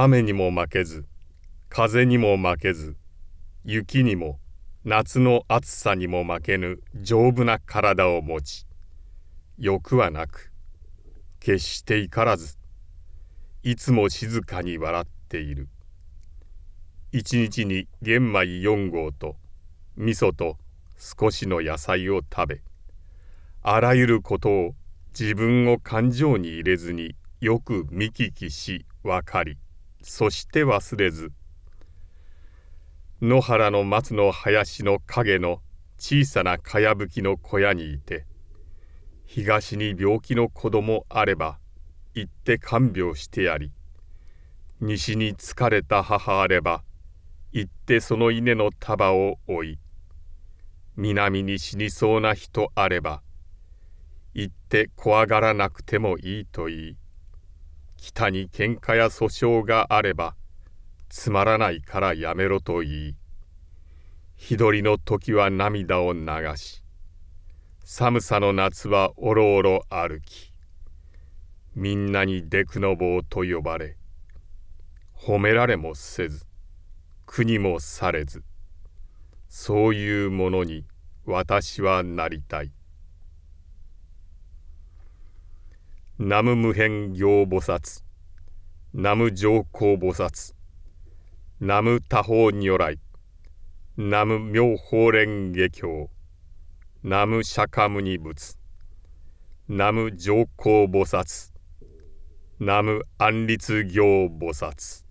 雨にも負けず風にも負けず雪にも夏の暑さにも負けぬ丈夫な体を持ち欲はなく決して怒らずいつも静かに笑っている一日に玄米4合と味噌と少しの野菜を食べあらゆることを自分を感情に入れずによく見聞きし分かりそして忘れず野原の松の林の影の小さなかやぶきの小屋にいて東に病気の子供あれば行って看病してやり西に疲れた母あれば行ってその稲の束を追い南に死にそうな人あれば行って怖がらなくてもいいと言い北に喧嘩や訴訟があればつまらないからやめろと言い日取りの時は涙を流し寒さの夏はおろおろ歩きみんなにデクノボと呼ばれ褒められもせず苦にもされずそういうものに私はなりたい南無無辺行菩薩南無上皇菩薩南無多方如来南無妙法蓮華経南無釈迦牟尼仏南無上皇菩薩南無安立行菩薩